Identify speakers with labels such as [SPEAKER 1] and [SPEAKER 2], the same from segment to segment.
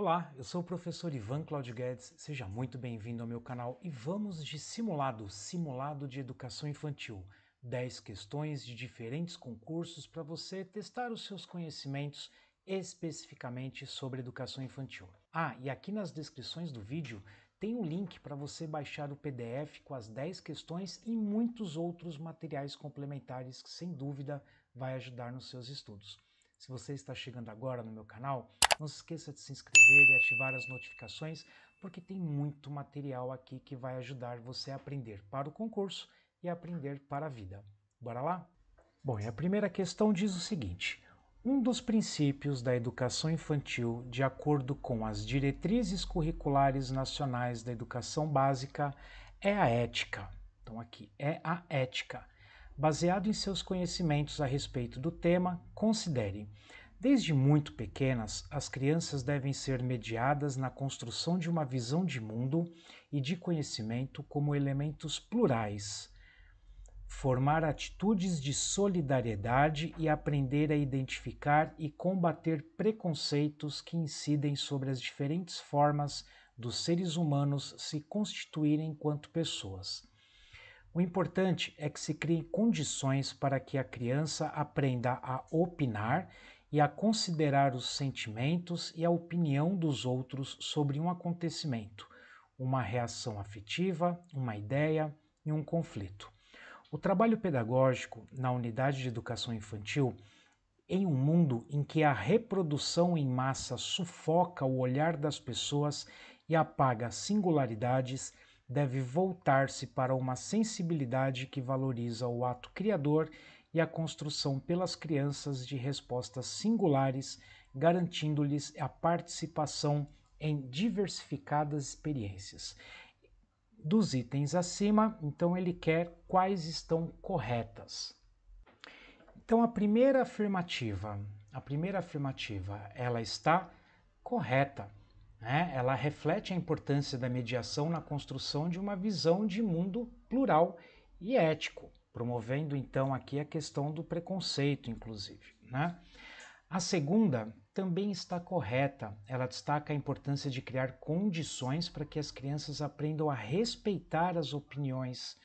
[SPEAKER 1] Olá, eu sou o professor Ivan Claudio Guedes, seja muito bem-vindo ao meu canal e vamos de simulado, simulado de educação infantil. 10 questões de diferentes concursos para você testar os seus conhecimentos especificamente sobre educação infantil. Ah, e aqui nas descrições do vídeo tem um link para você baixar o PDF com as 10 questões e muitos outros materiais complementares que sem dúvida vai ajudar nos seus estudos. Se você está chegando agora no meu canal, não se esqueça de se inscrever e ativar as notificações, porque tem muito material aqui que vai ajudar você a aprender para o concurso e aprender para a vida. Bora lá? Bom, e a primeira questão diz o seguinte: um dos princípios da educação infantil, de acordo com as diretrizes curriculares nacionais da educação básica, é a ética. Então, aqui é a ética baseado em seus conhecimentos a respeito do tema, considere: desde muito pequenas, as crianças devem ser mediadas na construção de uma visão de mundo e de conhecimento como elementos plurais. Formar atitudes de solidariedade e aprender a identificar e combater preconceitos que incidem sobre as diferentes formas dos seres humanos se constituírem enquanto pessoas. O importante é que se criem condições para que a criança aprenda a opinar e a considerar os sentimentos e a opinião dos outros sobre um acontecimento, uma reação afetiva, uma ideia e um conflito. O trabalho pedagógico na unidade de educação infantil, em um mundo em que a reprodução em massa sufoca o olhar das pessoas e apaga singularidades, deve voltar-se para uma sensibilidade que valoriza o ato criador e a construção pelas crianças de respostas singulares, garantindo-lhes a participação em diversificadas experiências. Dos itens acima, então ele quer quais estão corretas. Então a primeira afirmativa, a primeira afirmativa, ela está correta. Né? Ela reflete a importância da mediação na construção de uma visão de mundo plural e ético, promovendo então aqui a questão do preconceito, inclusive. Né? A segunda também está correta. Ela destaca a importância de criar condições para que as crianças aprendam a respeitar as opiniões.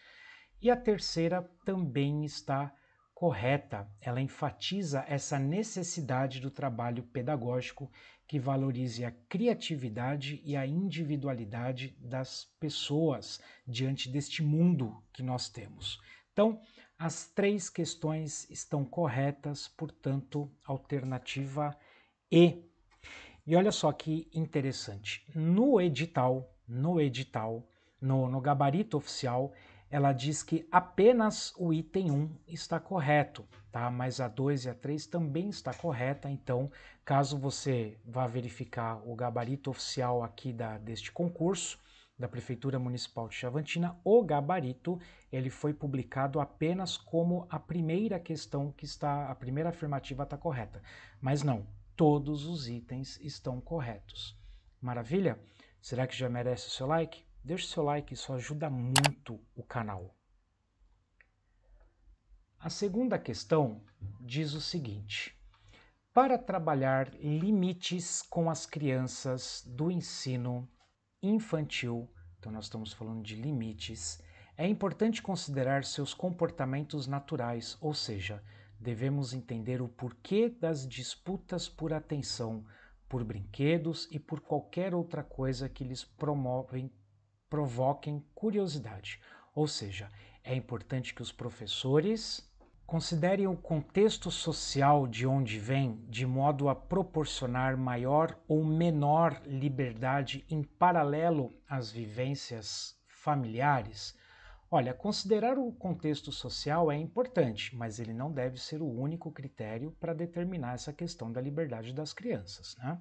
[SPEAKER 1] E a terceira também está correta. Ela enfatiza essa necessidade do trabalho pedagógico que valorize a criatividade e a individualidade das pessoas diante deste mundo que nós temos. Então, as três questões estão corretas, portanto, alternativa E. E olha só que interessante. No edital, no edital, no, no gabarito oficial, ela diz que apenas o item 1 está correto tá? Mas a 2 e a 3 também está correta, então caso você vá verificar o gabarito oficial aqui da, deste concurso, da Prefeitura Municipal de Chavantina, o gabarito, ele foi publicado apenas como a primeira questão que está, a primeira afirmativa está correta. Mas não, todos os itens estão corretos. Maravilha? Será que já merece o seu like? Deixe seu like, isso ajuda muito o canal. A segunda questão diz o seguinte: para trabalhar limites com as crianças do ensino infantil, então nós estamos falando de limites, é importante considerar seus comportamentos naturais, ou seja, devemos entender o porquê das disputas por atenção, por brinquedos e por qualquer outra coisa que lhes promovem, provoquem curiosidade. Ou seja, é importante que os professores Considere o contexto social de onde vem, de modo a proporcionar maior ou menor liberdade em paralelo às vivências familiares. Olha, considerar o contexto social é importante, mas ele não deve ser o único critério para determinar essa questão da liberdade das crianças. Né?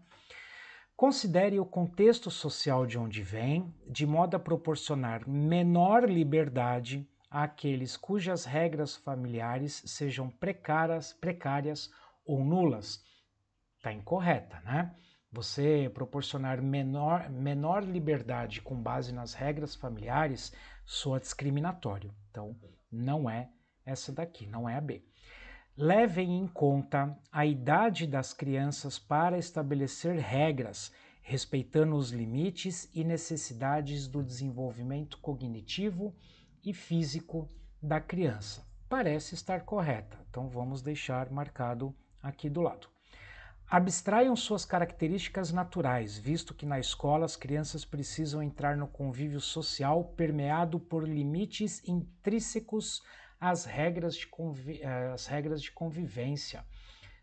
[SPEAKER 1] Considere o contexto social de onde vem, de modo a proporcionar menor liberdade àqueles cujas regras familiares sejam precárias, precárias ou nulas. Está incorreta, né? Você proporcionar menor, menor liberdade com base nas regras familiares soa discriminatório. Então, não é essa daqui, não é a B. Levem em conta a idade das crianças para estabelecer regras, respeitando os limites e necessidades do desenvolvimento cognitivo e físico da criança. Parece estar correta, então vamos deixar marcado aqui do lado. Abstraiam suas características naturais, visto que na escola as crianças precisam entrar no convívio social permeado por limites intrínsecos às regras de, convi eh, às regras de convivência.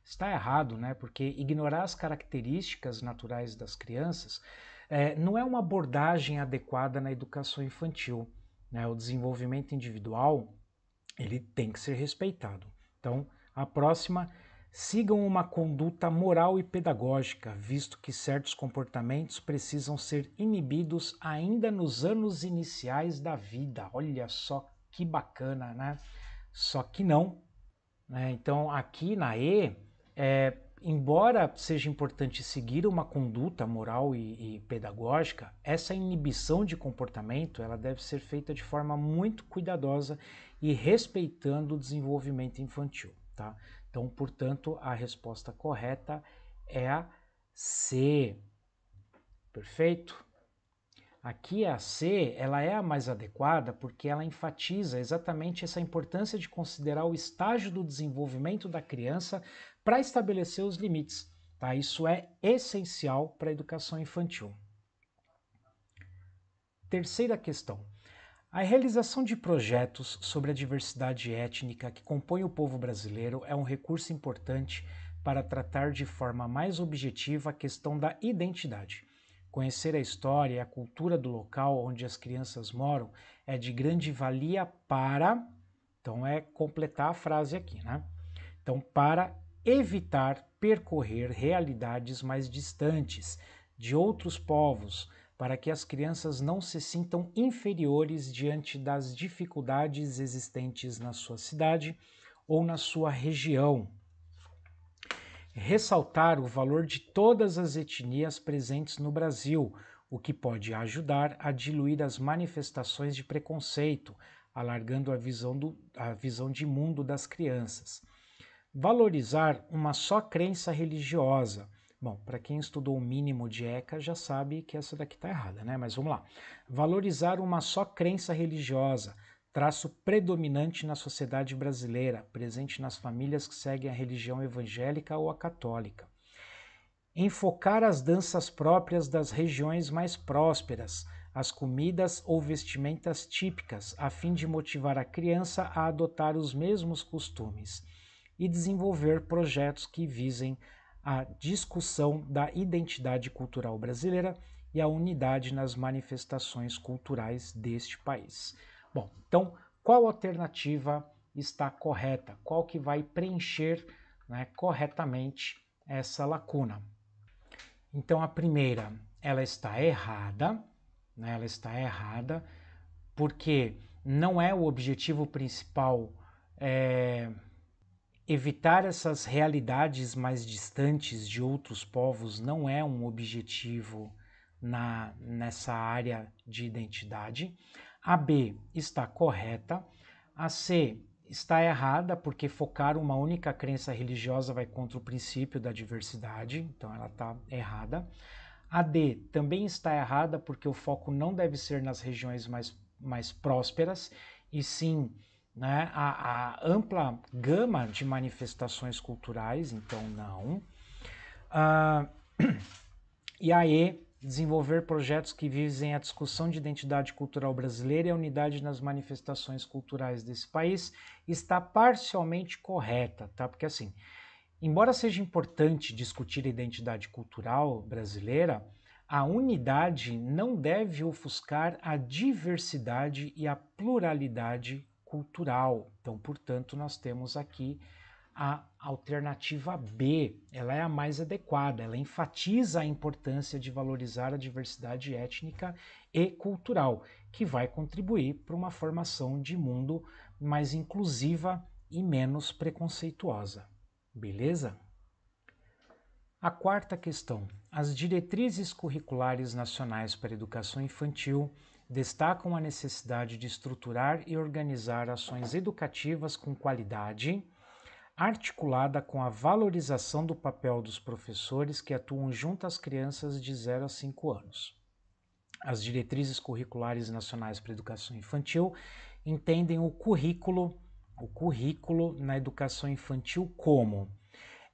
[SPEAKER 1] Está errado, né? Porque ignorar as características naturais das crianças é, não é uma abordagem adequada na educação infantil né, o desenvolvimento individual, ele tem que ser respeitado. Então, a próxima, sigam uma conduta moral e pedagógica, visto que certos comportamentos precisam ser inibidos ainda nos anos iniciais da vida. Olha só que bacana, né? Só que não. Né? Então, aqui na E, é, embora seja importante seguir uma conduta moral e, e, pedagógica, essa inibição de comportamento ela deve ser feita de forma muito cuidadosa e respeitando o desenvolvimento infantil. Tá? Então, portanto, a resposta correta é a C. Perfeito? Aqui a C ela é a mais adequada porque ela enfatiza exatamente essa importância de considerar o estágio do desenvolvimento da criança para estabelecer os limites. Tá? Isso é essencial para a educação infantil. Terceira questão. A realização de projetos sobre a diversidade étnica que compõe o povo brasileiro é um recurso importante para tratar de forma mais objetiva a questão da identidade. Conhecer a história e a cultura do local onde as crianças moram é de grande valia para. Então, é completar a frase aqui, né? Então, para evitar percorrer realidades mais distantes de outros povos, para que as crianças não se sintam inferiores diante das dificuldades existentes na sua cidade ou na sua região. Ressaltar o valor de todas as etnias presentes no Brasil, o que pode ajudar a diluir as manifestações de preconceito, alargando a visão, do, a visão de mundo das crianças valorizar uma só crença religiosa. Bom, para quem estudou o mínimo de ECA já sabe que essa daqui está errada, né? Mas vamos lá. Valorizar uma só crença religiosa, traço predominante na sociedade brasileira, presente nas famílias que seguem a religião evangélica ou a católica. Enfocar as danças próprias das regiões mais prósperas, as comidas ou vestimentas típicas, a fim de motivar a criança a adotar os mesmos costumes e desenvolver projetos que visem a discussão da identidade cultural brasileira e a unidade nas manifestações culturais deste país. Bom, então qual alternativa está correta? Qual que vai preencher né, corretamente essa lacuna? Então a primeira, ela está errada, né, ela está errada porque não é o objetivo principal é, Evitar essas realidades mais distantes de outros povos não é um objetivo na, nessa área de identidade. A B está correta. A C está errada porque focar uma única crença religiosa vai contra o princípio da diversidade, então ela está errada. A D também está errada porque o foco não deve ser nas regiões mais, mais prósperas, e sim né, a, a, ampla gama de manifestações culturais, então não. Ah, e aí, desenvolver projetos que visem a discussão de identidade cultural brasileira e a unidade nas manifestações culturais desse país está parcialmente correta, tá? Porque assim, embora seja importante discutir a identidade cultural brasileira, a unidade não deve ofuscar a diversidade e a pluralidade cultural. Então, portanto, nós temos aqui a alternativa B, ela é a mais adequada, ela enfatiza a importância de valorizar a diversidade étnica e cultural, que vai contribuir para uma formação de mundo mais inclusiva e menos preconceituosa. Beleza? A quarta questão: as diretrizes curriculares nacionais para educação infantil destacam a necessidade de estruturar e organizar ações educativas com qualidade, articulada com a valorização do papel dos professores que atuam junto às crianças de 0 a 5 anos. As diretrizes curriculares nacionais para a educação infantil entendem o currículo, o currículo na educação infantil como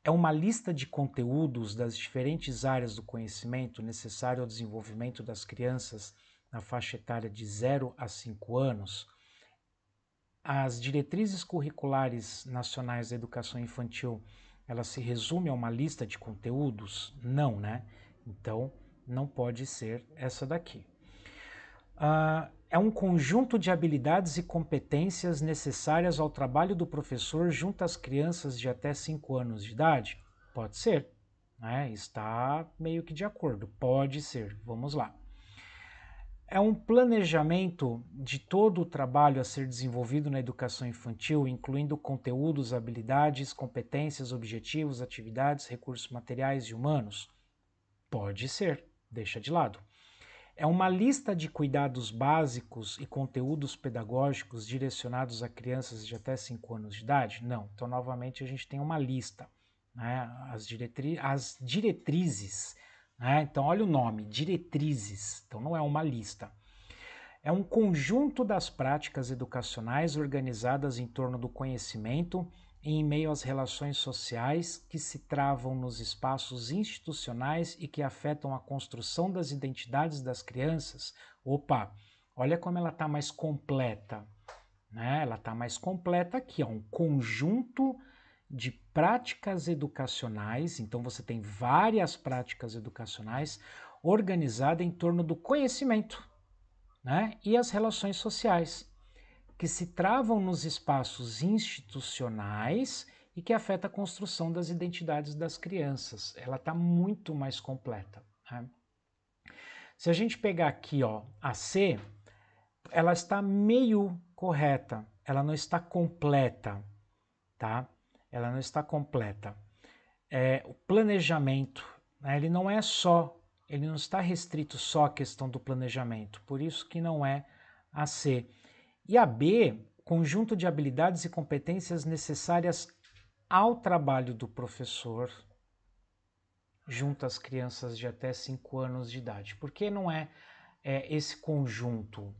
[SPEAKER 1] é uma lista de conteúdos das diferentes áreas do conhecimento necessário ao desenvolvimento das crianças na faixa etária de 0 a 5 anos, as diretrizes curriculares nacionais da educação infantil, ela se resume a uma lista de conteúdos? Não, né? Então, não pode ser essa daqui. Uh, é um conjunto de habilidades e competências necessárias ao trabalho do professor junto às crianças de até 5 anos de idade? Pode ser, né? está meio que de acordo, pode ser. Vamos lá é um planejamento de todo o trabalho a ser desenvolvido na educação infantil, incluindo conteúdos, habilidades, competências, objetivos, atividades, recursos materiais e humanos? Pode ser, deixa de lado. É uma lista de cuidados básicos e conteúdos pedagógicos direcionados a crianças de até 5 anos de idade? Não. Então, novamente, a gente tem uma lista. Né? As, diretri as diretrizes né? Então, olha o nome: diretrizes. Então, não é uma lista. É um conjunto das práticas educacionais organizadas em torno do conhecimento em meio às relações sociais que se travam nos espaços institucionais e que afetam a construção das identidades das crianças. Opa, olha como ela está mais completa. Né? Ela está mais completa aqui, é um conjunto de práticas educacionais, então você tem várias práticas educacionais organizadas em torno do conhecimento né? e as relações sociais, que se travam nos espaços institucionais e que afeta a construção das identidades das crianças. Ela está muito mais completa. Né? Se a gente pegar aqui ó, a C, ela está meio correta, ela não está completa, tá? ela não está completa. É, o planejamento, né, ele não é só, ele não está restrito só à questão do planejamento, por isso que não é a C. E a B, conjunto de habilidades e competências necessárias ao trabalho do professor junto às crianças de até 5 anos de idade. Por que não é, é esse conjunto?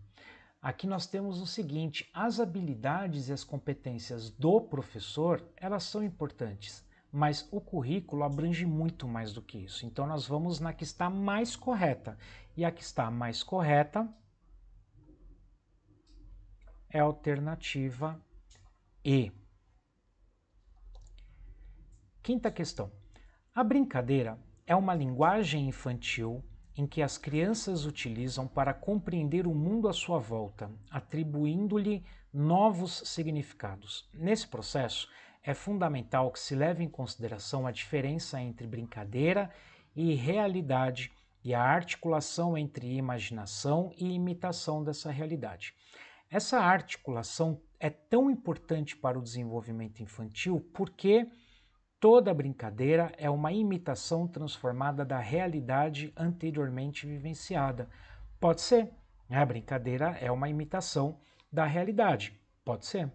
[SPEAKER 1] Aqui nós temos o seguinte: as habilidades e as competências do professor elas são importantes, mas o currículo abrange muito mais do que isso. Então nós vamos na que está mais correta e a que está mais correta é a alternativa E. Quinta questão: a brincadeira é uma linguagem infantil em que as crianças utilizam para compreender o mundo à sua volta, atribuindo-lhe novos significados. Nesse processo, é fundamental que se leve em consideração a diferença entre brincadeira e realidade e a articulação entre imaginação e imitação dessa realidade. Essa articulação é tão importante para o desenvolvimento infantil porque Toda brincadeira é uma imitação transformada da realidade anteriormente vivenciada. Pode ser. A brincadeira é uma imitação da realidade. Pode ser.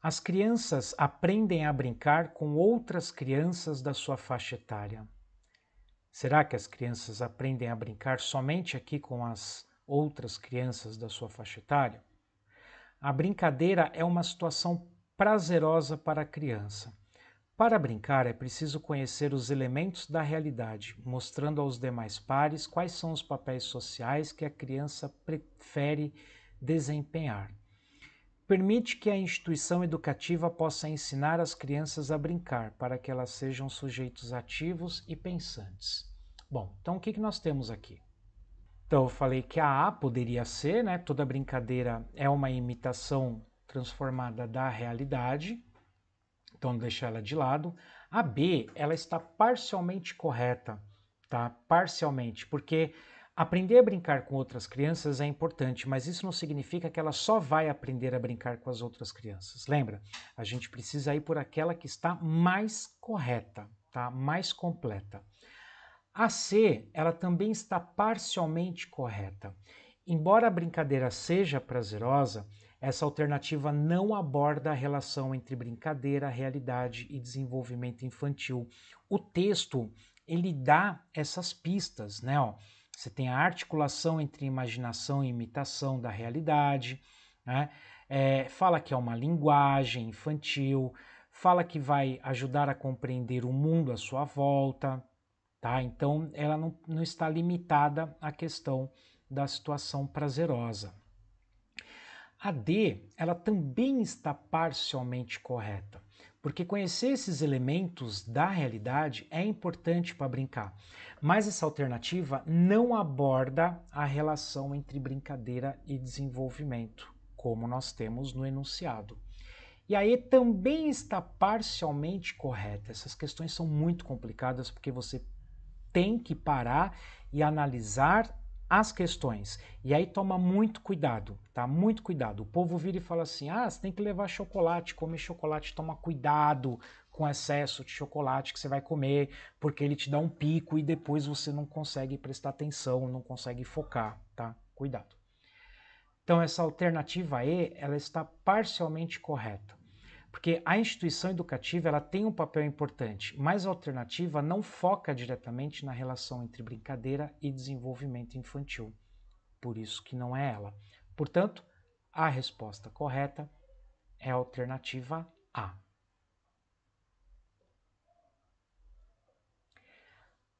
[SPEAKER 1] As crianças aprendem a brincar com outras crianças da sua faixa etária. Será que as crianças aprendem a brincar somente aqui com as outras crianças da sua faixa etária? A brincadeira é uma situação prazerosa para a criança. Para brincar é preciso conhecer os elementos da realidade, mostrando aos demais pares quais são os papéis sociais que a criança prefere desempenhar. Permite que a instituição educativa possa ensinar as crianças a brincar, para que elas sejam sujeitos ativos e pensantes. Bom, então o que, que nós temos aqui? Então eu falei que a A poderia ser, né? Toda brincadeira é uma imitação transformada da realidade então deixa ela de lado. A B, ela está parcialmente correta, tá? Parcialmente, porque aprender a brincar com outras crianças é importante, mas isso não significa que ela só vai aprender a brincar com as outras crianças. Lembra? A gente precisa ir por aquela que está mais correta, tá? Mais completa. A C, ela também está parcialmente correta. Embora a brincadeira seja prazerosa, essa alternativa não aborda a relação entre brincadeira, realidade e desenvolvimento infantil. O texto ele dá essas pistas, né? Ó, você tem a articulação entre imaginação e imitação da realidade, né? É, fala que é uma linguagem infantil, fala que vai ajudar a compreender o mundo à sua volta, tá? Então ela não, não está limitada à questão da situação prazerosa. A D ela também está parcialmente correta, porque conhecer esses elementos da realidade é importante para brincar, mas essa alternativa não aborda a relação entre brincadeira e desenvolvimento, como nós temos no enunciado. E a E também está parcialmente correta. Essas questões são muito complicadas porque você tem que parar e analisar as questões. E aí toma muito cuidado, tá? Muito cuidado. O povo vira e fala assim: ah, você tem que levar chocolate, comer chocolate, toma cuidado com excesso de chocolate que você vai comer, porque ele te dá um pico e depois você não consegue prestar atenção, não consegue focar, tá? Cuidado. Então essa alternativa E, ela está parcialmente correta porque a instituição educativa ela tem um papel importante, mas a alternativa não foca diretamente na relação entre brincadeira e desenvolvimento infantil. Por isso que não é ela. Portanto, a resposta correta é a alternativa A.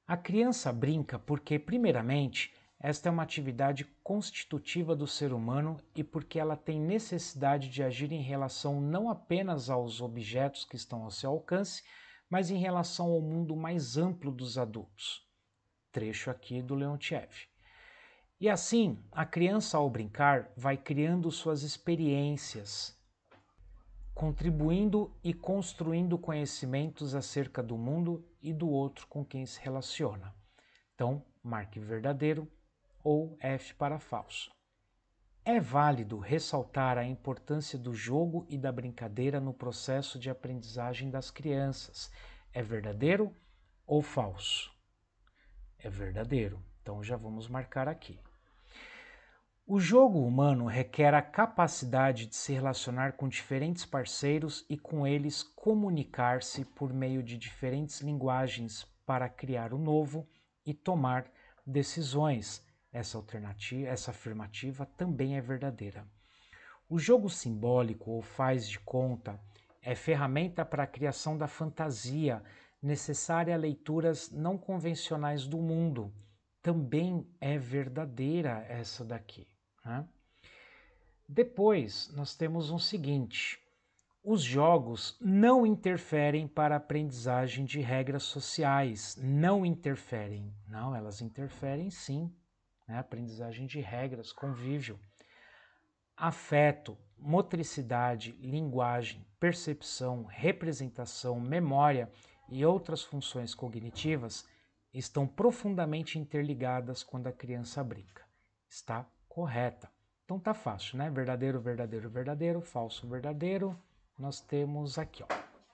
[SPEAKER 1] A criança brinca porque, primeiramente, esta é uma atividade constitutiva do ser humano e porque ela tem necessidade de agir em relação não apenas aos objetos que estão ao seu alcance, mas em relação ao mundo mais amplo dos adultos. Trecho aqui do Leontiev. E assim, a criança, ao brincar, vai criando suas experiências, contribuindo e construindo conhecimentos acerca do mundo e do outro com quem se relaciona. Então, marque verdadeiro, ou F para falso. É válido ressaltar a importância do jogo e da brincadeira no processo de aprendizagem das crianças. É verdadeiro ou falso? É verdadeiro, então já vamos marcar aqui. O jogo humano requer a capacidade de se relacionar com diferentes parceiros e com eles comunicar-se por meio de diferentes linguagens para criar o novo e tomar decisões essa alternativa, essa afirmativa também é verdadeira. O jogo simbólico ou faz de conta é ferramenta para a criação da fantasia necessária a leituras não convencionais do mundo. Também é verdadeira essa daqui. Né? Depois, nós temos um seguinte: os jogos não interferem para a aprendizagem de regras sociais. Não interferem. Não, elas interferem sim, né? aprendizagem de regras, convívio, afeto, motricidade, linguagem, percepção, representação, memória e outras funções cognitivas estão profundamente interligadas quando a criança brinca. Está correta. Então tá fácil, né? Verdadeiro, verdadeiro, verdadeiro, falso, verdadeiro. Nós temos aqui, ó,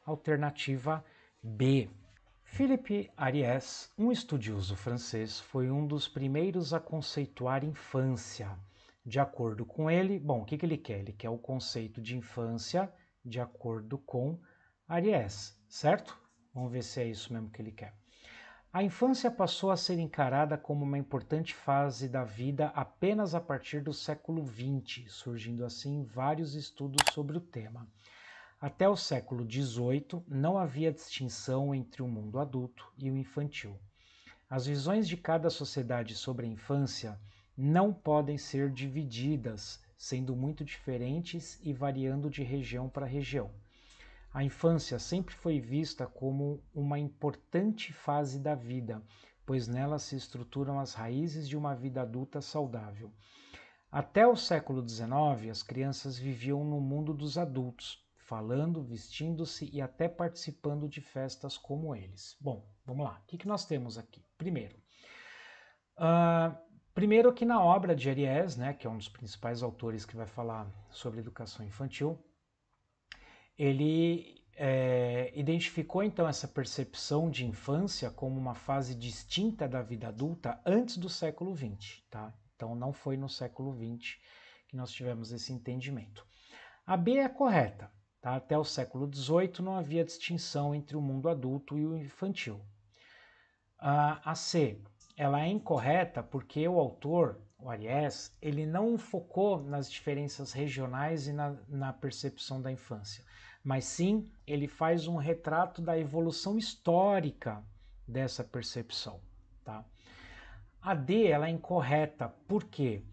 [SPEAKER 1] alternativa B. Philippe Ariès, um estudioso francês, foi um dos primeiros a conceituar infância. De acordo com ele, bom, o que, que ele quer? Ele quer o conceito de infância de acordo com Ariès, certo? Vamos ver se é isso mesmo que ele quer. A infância passou a ser encarada como uma importante fase da vida apenas a partir do século XX, surgindo assim vários estudos sobre o tema. Até o século XVIII, não havia distinção entre o mundo adulto e o infantil. As visões de cada sociedade sobre a infância não podem ser divididas, sendo muito diferentes e variando de região para região. A infância sempre foi vista como uma importante fase da vida, pois nela se estruturam as raízes de uma vida adulta saudável. Até o século XIX, as crianças viviam no mundo dos adultos, falando, vestindo-se e até participando de festas como eles. Bom, vamos lá. O que, que nós temos aqui? Primeiro, uh, primeiro que na obra de Ariès, né, que é um dos principais autores que vai falar sobre educação infantil, ele é, identificou então essa percepção de infância como uma fase distinta da vida adulta antes do século XX. Tá? Então não foi no século XX que nós tivemos esse entendimento. A B é correta. Tá? Até o século XVIII não havia distinção entre o mundo adulto e o infantil. A, a C, ela é incorreta porque o autor, o Ariès, ele não focou nas diferenças regionais e na, na percepção da infância, mas sim ele faz um retrato da evolução histórica dessa percepção. Tá? A D ela é incorreta porque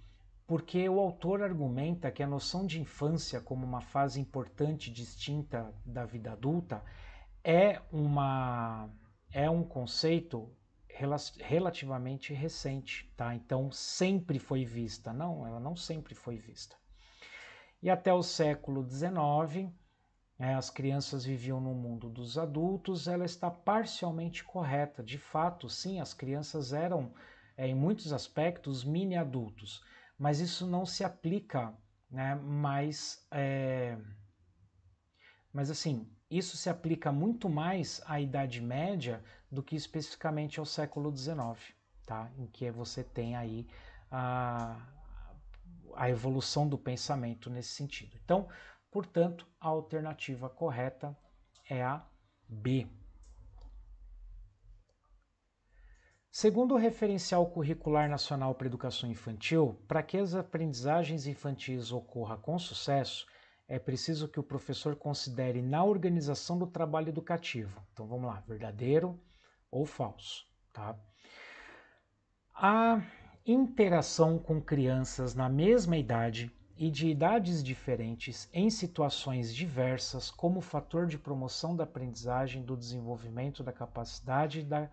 [SPEAKER 1] porque o autor argumenta que a noção de infância como uma fase importante distinta da vida adulta é uma é um conceito relativamente recente, tá? Então sempre foi vista, não? Ela não sempre foi vista. E até o século XIX, né, as crianças viviam no mundo dos adultos. Ela está parcialmente correta. De fato, sim, as crianças eram, é, em muitos aspectos, mini adultos mas isso não se aplica, né? Mas, é... mas assim, isso se aplica muito mais à Idade Média do que especificamente ao século XIX, tá? Em que você tem aí a, a evolução do pensamento nesse sentido. Então, portanto, a alternativa correta é a B. Segundo o Referencial Curricular Nacional para Educação Infantil, para que as aprendizagens infantis ocorram com sucesso, é preciso que o professor considere na organização do trabalho educativo. Então vamos lá, verdadeiro ou falso, tá? A interação com crianças na mesma idade e de idades diferentes em situações diversas como fator de promoção da aprendizagem, do desenvolvimento da capacidade da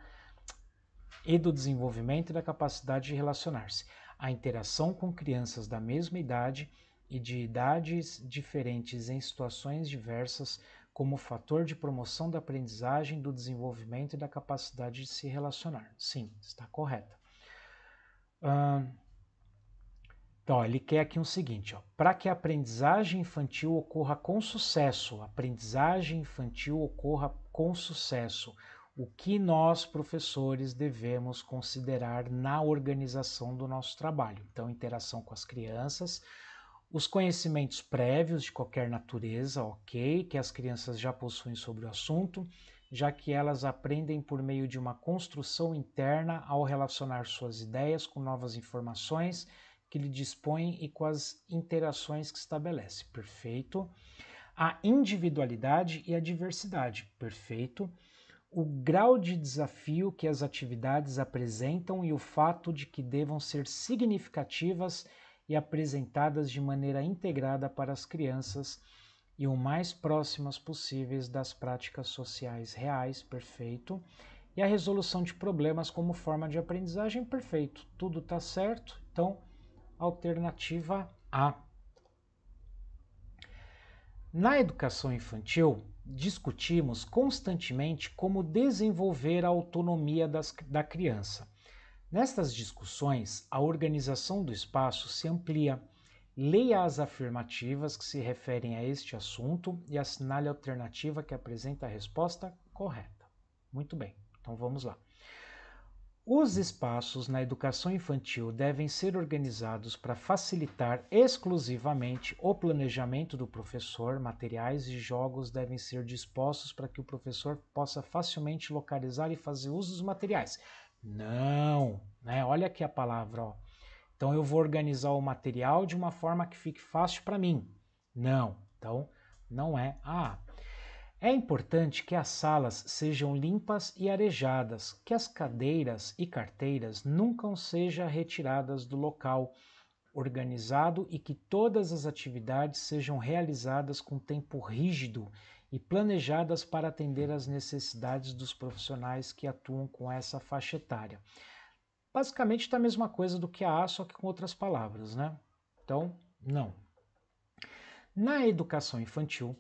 [SPEAKER 1] e do desenvolvimento da capacidade de relacionar-se. A interação com crianças da mesma idade e de idades diferentes em situações diversas como fator de promoção da aprendizagem, do desenvolvimento e da capacidade de se relacionar. Sim, está correta. então, ele quer aqui o um seguinte: para que a aprendizagem infantil ocorra com sucesso, aprendizagem infantil ocorra com sucesso, o que nós, professores, devemos considerar na organização do nosso trabalho. Então, interação com as crianças, os conhecimentos prévios de qualquer natureza, ok, que as crianças já possuem sobre o assunto, já que elas aprendem por meio de uma construção interna ao relacionar suas ideias com novas informações que lhe dispõem e com as interações que estabelece. Perfeito. A individualidade e a diversidade. Perfeito o grau de desafio que as atividades apresentam e o fato de que devam ser significativas e apresentadas de maneira integrada para as crianças e o mais próximas possíveis das práticas sociais reais, perfeito. E a resolução de problemas como forma de aprendizagem, perfeito. Tudo está certo, então alternativa A. Na educação infantil, discutimos constantemente como desenvolver a autonomia das, da criança. Nestas discussões, a organização do espaço se amplia. Leia as afirmativas que se referem a este assunto e assinale a alternativa que apresenta a resposta correta. Muito bem, então vamos lá. Os espaços na educação infantil devem ser organizados para facilitar exclusivamente o planejamento do professor. Materiais e jogos devem ser dispostos para que o professor possa facilmente localizar e fazer uso dos materiais. Não, né? Olha aqui a palavra, ó. Então eu vou organizar o material de uma forma que fique fácil para mim. Não. Então não é. Ah, é importante que as salas sejam limpas e arejadas, que as cadeiras e carteiras nunca sejam retiradas do local organizado e que todas as atividades sejam realizadas com tempo rígido e planejadas para atender às necessidades dos profissionais que atuam com essa faixa etária. Basicamente está a mesma coisa do que a A, só que com outras palavras, né? Então, não. Na educação infantil,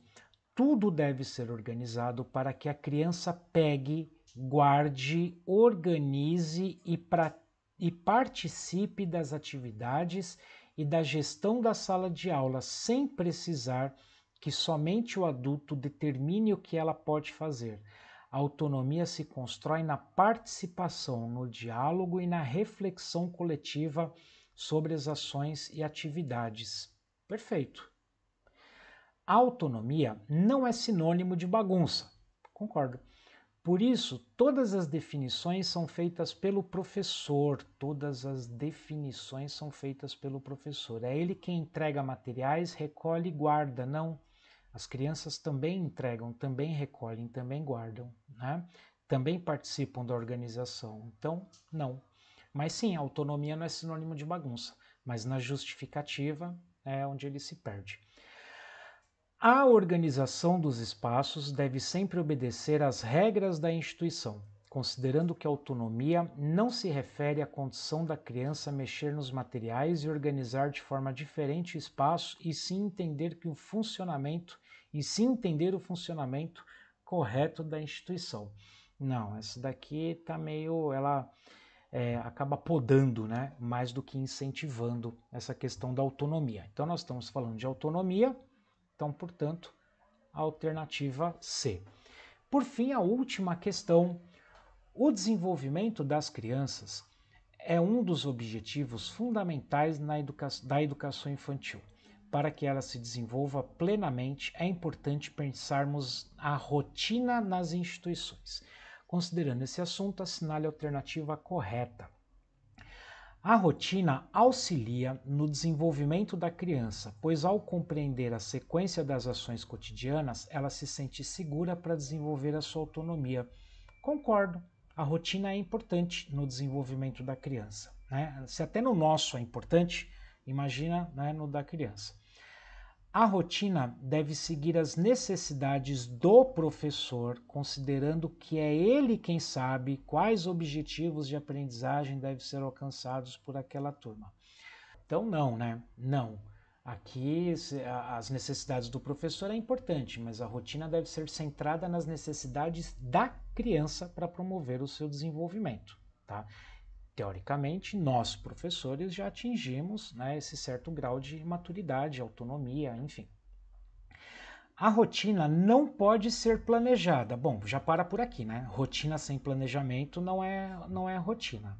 [SPEAKER 1] tudo deve ser organizado para que a criança pegue, guarde, organize e, pra, e, participe das atividades e da gestão da sala de aula sem precisar que somente o adulto determine o que ela pode fazer. A autonomia se constrói na participação, no diálogo e na reflexão coletiva sobre as ações e atividades. Perfeito. Autonomia não é sinônimo de bagunça. Concordo. Por isso, todas as definições são feitas pelo professor, todas as definições são feitas pelo professor. É ele quem entrega materiais, recolhe e guarda, não. As crianças também entregam, também recolhem, também guardam, né? também participam da organização. Então, não. Mas sim, autonomia não é sinônimo de bagunça, mas na justificativa é onde ele se perde. A organização dos espaços deve sempre obedecer às regras da instituição, considerando que a autonomia não se refere à condição da criança mexer nos materiais e organizar de forma diferente o espaço e se entender que o funcionamento e se entender o funcionamento correto da instituição. Não, essa daqui tá meio ela é, acaba podando, né, mais do que incentivando essa questão da autonomia. Então nós estamos falando de autonomia então, portanto, a alternativa C. Por fim, a última questão. O desenvolvimento das crianças é um dos objetivos fundamentais educa da educação infantil. Para que ela se desenvolva plenamente, é importante pensarmos a rotina nas instituições. Considerando esse assunto, assinale a alternativa correta. A rotina auxilia no desenvolvimento da criança, pois ao compreender a sequência das ações cotidianas, ela se sente segura para desenvolver a sua autonomia. Concordo, a rotina é importante no desenvolvimento da criança. Né? Se até no nosso é importante, imagina né, no da criança. A rotina deve seguir as necessidades do professor, considerando que é ele quem sabe quais objetivos de aprendizagem devem ser alcançados por aquela turma. Então, não, né? Não. Aqui as necessidades do professor é importante, mas a rotina deve ser centrada nas necessidades da criança para promover o seu desenvolvimento, tá? teoricamente, nós professores já atingimos né, esse certo grau de maturidade, autonomia, enfim. A rotina não pode ser planejada. Bom, já para por aqui, né? Rotina sem planejamento não é, não é rotina.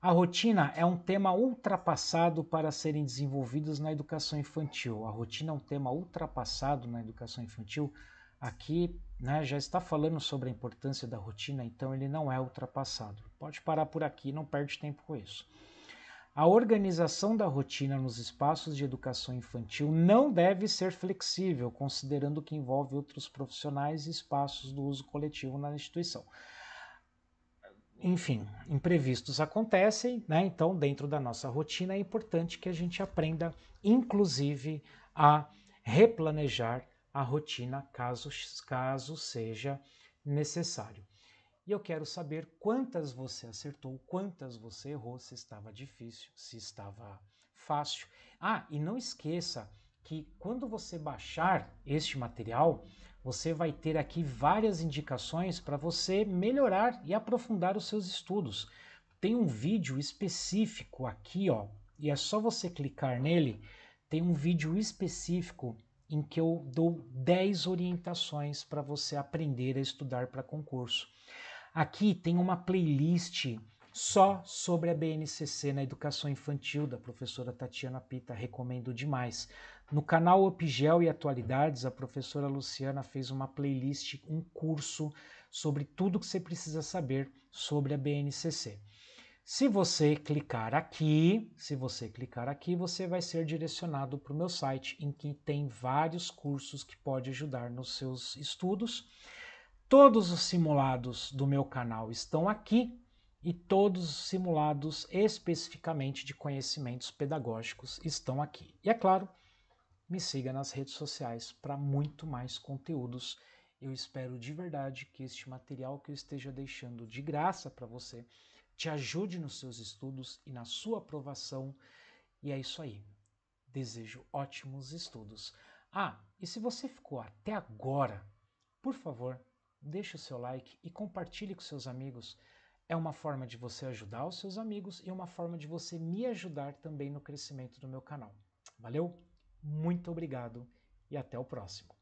[SPEAKER 1] A rotina é um tema ultrapassado para serem desenvolvidos na educação infantil. A rotina é um tema ultrapassado na educação infantil Aqui né, já está falando sobre a importância da rotina, então ele não é ultrapassado. Pode parar por aqui, não perde tempo com isso. A organização da rotina nos espaços de educação infantil não deve ser flexível, considerando que envolve outros profissionais e espaços do uso coletivo na instituição. Enfim, imprevistos acontecem, né? então, dentro da nossa rotina, é importante que a gente aprenda, inclusive, a replanejar a rotina caso, caso seja necessário. E eu quero saber quantas você acertou, quantas você errou, se estava difícil, se estava fácil. Ah, e não esqueça que quando você baixar este material, você vai ter aqui várias indicações para você melhorar e aprofundar os seus estudos. Tem um vídeo específico aqui, ó, e é só você clicar nele. Tem um vídeo específico em que eu dou 10 orientações para você aprender a estudar para concurso. Aqui tem uma playlist só sobre a BNCC na educação infantil da professora Tatiana Pita, recomendo demais. No canal Opgel e Atualidades, a professora Luciana fez uma playlist, um curso sobre tudo que você precisa saber sobre a BNCC. Se você clicar aqui, se você clicar aqui, você vai ser direcionado para o meu site, em que tem vários cursos que pode ajudar nos seus estudos. Todos os simulados do meu canal estão aqui e todos os simulados especificamente de conhecimentos pedagógicos estão aqui. E é claro, me siga nas redes sociais para muito mais conteúdos. Eu espero de verdade que este material que eu esteja deixando de graça para você te ajude nos seus estudos e na sua aprovação. E é isso aí. Desejo ótimos estudos. Ah, e se você ficou até agora, por favor, deixe o seu like e compartilhe com seus amigos. É uma forma de você ajudar os seus amigos e uma forma de você me ajudar também no crescimento do meu canal. Valeu? Muito obrigado e até o próximo.